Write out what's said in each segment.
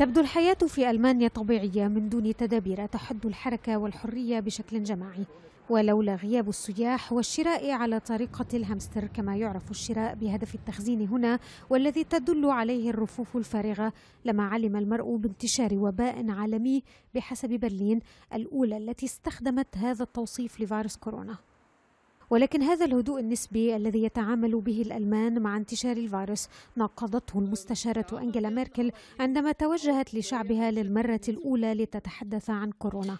تبدو الحياة في ألمانيا طبيعية من دون تدابير تحد الحركة والحرية بشكل جماعي ولولا غياب السياح والشراء على طريقة الهامستر كما يعرف الشراء بهدف التخزين هنا والذي تدل عليه الرفوف الفارغة لما علم المرء بانتشار وباء عالمي بحسب برلين الأولى التي استخدمت هذا التوصيف لفيروس كورونا ولكن هذا الهدوء النسبي الذي يتعامل به الألمان مع انتشار الفيروس ناقضته المستشارة أنجيلا ميركل عندما توجهت لشعبها للمرة الأولى لتتحدث عن كورونا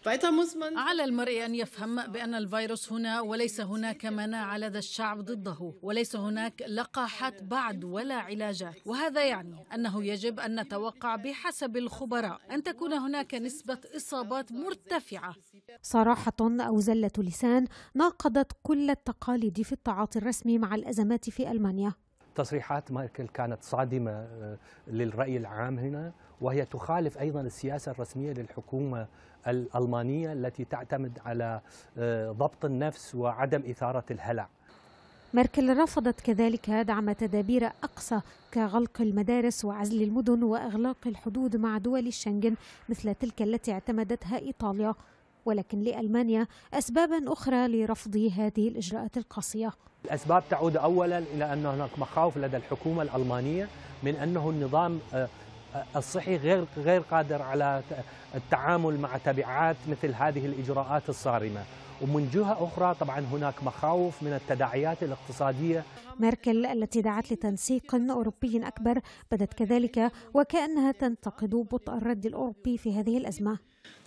على المرء أن يفهم بأن الفيروس هنا وليس هناك مناعة لدى الشعب ضده وليس هناك لقاحات بعد ولا علاجات وهذا يعني أنه يجب أن نتوقع بحسب الخبراء أن تكون هناك نسبة إصابات مرتفعة صراحة أو زلة لسان ناقضت كل التقاليد في التعاطي الرسمي مع الأزمات في ألمانيا تصريحات ميركل كانت صادمة آه، للرأي العام هنا وهي تخالف أيضا السياسة الرسمية للحكومة الألمانية التي تعتمد على آه، ضبط النفس وعدم إثارة الهلع ميركل رفضت كذلك دعم تدابير أقصى كغلق المدارس وعزل المدن وإغلاق الحدود مع دول الشنغن مثل تلك التي اعتمدتها إيطاليا ولكن لألمانيا أسبابا أخرى لرفض هذه الإجراءات القاسية الأسباب تعود أولا إلى أن هناك مخاوف لدى الحكومة الألمانية من أنه النظام آه، الصحي غير غير قادر على التعامل مع تبعات مثل هذه الاجراءات الصارمه ومن جهه اخرى طبعا هناك مخاوف من التداعيات الاقتصاديه ميركل التي دعت لتنسيق اوروبي اكبر بدت كذلك وكانها تنتقد بطء الرد الاوروبي في هذه الازمه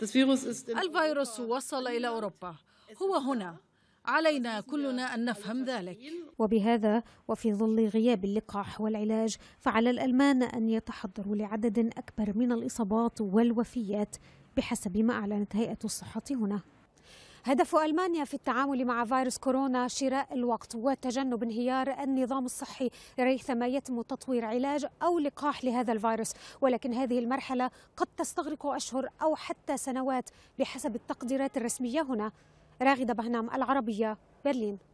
الفيروس وصل الى اوروبا هو هنا علينا كلنا أن نفهم ذلك وبهذا وفي ظل غياب اللقاح والعلاج فعلى الألمان أن يتحضروا لعدد أكبر من الإصابات والوفيات بحسب ما أعلنت هيئة الصحة هنا هدف ألمانيا في التعامل مع فيروس كورونا شراء الوقت وتجنب انهيار النظام الصحي ريثما يتم تطوير علاج أو لقاح لهذا الفيروس ولكن هذه المرحلة قد تستغرق أشهر أو حتى سنوات بحسب التقديرات الرسمية هنا راغده بهنام العربية برلين